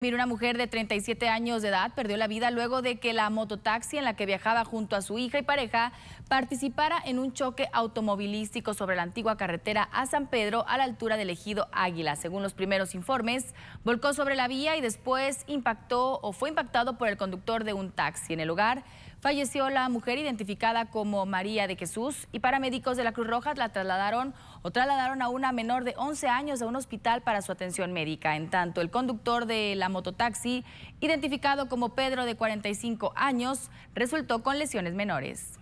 Mira, una mujer de 37 años de edad perdió la vida luego de que la mototaxi en la que viajaba junto a su hija y pareja participara en un choque automovilístico sobre la antigua carretera a San Pedro a la altura del ejido Águila. Según los primeros informes, volcó sobre la vía y después impactó o fue impactado por el conductor de un taxi. En el lugar falleció la mujer identificada como María de Jesús y paramédicos de la Cruz Roja la trasladaron o trasladaron a una menor de 11 años a un hospital para su atención médica. En tanto, el conductor de la mototaxi, identificado como Pedro de 45 años, resultó con lesiones menores.